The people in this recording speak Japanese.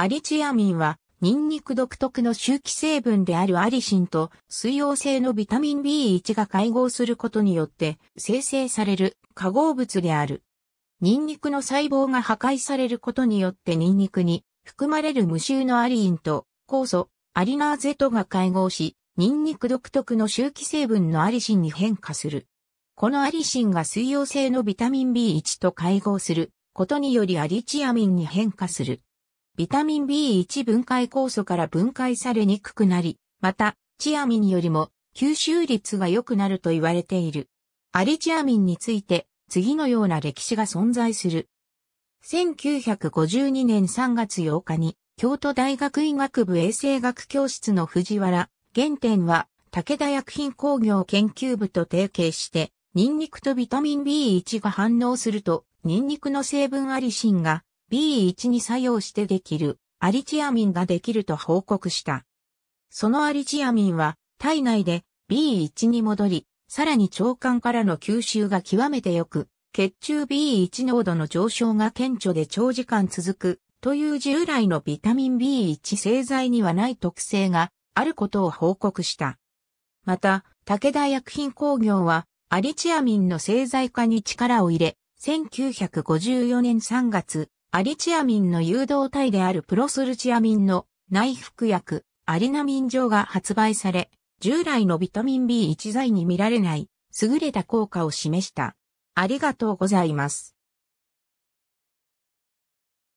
アリチアミンは、ニンニク独特の周期成分であるアリシンと水溶性のビタミン B1 が配合することによって生成される化合物である。ニンニクの細胞が破壊されることによってニンニクに含まれる無臭のアリインと酵素アリナーゼとが配合し、ニンニク独特の周期成分のアリシンに変化する。このアリシンが水溶性のビタミン B1 と配合することによりアリチアミンに変化する。ビタミン B1 分解酵素から分解されにくくなり、また、チアミンよりも吸収率が良くなると言われている。アリチアミンについて、次のような歴史が存在する。1952年3月8日に、京都大学医学部衛生学教室の藤原、原点は、武田薬品工業研究部と提携して、ニンニクとビタミン B1 が反応すると、ニンニクの成分アリシンが B1 に作用してできるアリチアミンができると報告した。そのアリチアミンは体内で B1 に戻り、さらに腸管からの吸収が極めて良く、血中 B1 濃度の上昇が顕著で長時間続くという従来のビタミン B1 製剤にはない特性があることを報告した。また、武田薬品工業はアリチアミンの製剤化に力を入れ、1954年3月、アリチアミンの誘導体であるプロスルチアミンの内服薬、アリナミン錠が発売され、従来のビタミン B1 剤に見られない優れた効果を示した。ありがとうございます。